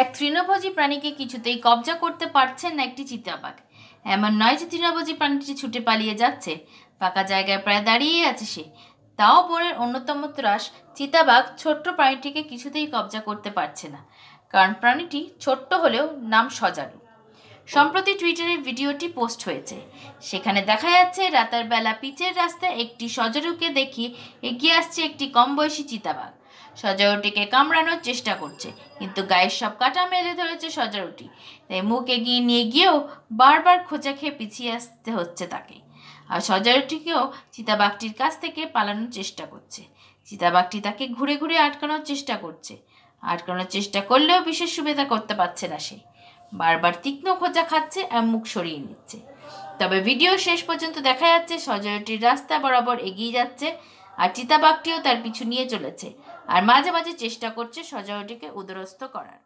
এক তৃণভোজী প্রাণীকে কিছুতেই কবজা করতে পারছেন না একটি চিতাবাঘ এমন নয় যে তৃণভোজী প্রাণীটি ছুটে পালিয়ে যাচ্ছে ফাঁকা জায়গায় প্রায় দাঁড়িয়ে আছে সে তাও বনের অন্যতম ত্রাস চিতাবাঘ ছোট্ট প্রাণীটিকে কিছুতেই কবজা করতে পারছে না কারণ প্রাণীটি ছোট্ট হলেও নাম সজারু সম্প্রতি টুইটারে ভিডিওটি পোস্ট হয়েছে সেখানে দেখা যাচ্ছে রাতের বেলা পিচের রাস্তায় একটি সজারুকে দেখি এগিয়ে আসছে একটি কম বয়সী চিতাবাঘ সজারুটিকে কামড়ানোর চেষ্টা করছে কিন্তু গায়ের সব কাটা মেলে ধরেছে সজারুটি তাই মুখ এগিয়ে নিয়ে গিয়েও বারবার খোঁচা খেয়ে পিছিয়ে আসতে হচ্ছে তাকে আর সজারুটিকেও চিতাবাঘটির কাছ থেকে পালানোর চেষ্টা করছে চিতাবাঘটি তাকে ঘুরে ঘুরে আটকানোর চেষ্টা করছে আটকানোর চেষ্টা করলেও বিশেষ সুবিধা করতে পারছে না সে বারবার তীক্ষ্ণ খোঁজা খাচ্ছে আর মুখ সরিয়ে নিচ্ছে তবে ভিডিও শেষ পর্যন্ত দেখা যাচ্ছে সজয়টির রাস্তা বরাবর এগিয়ে যাচ্ছে আর চিতাবাঘটিও তার পিছু নিয়ে চলেছে আর মাঝে মাঝে চেষ্টা করছে সজাগটিকে উদরস্থ করার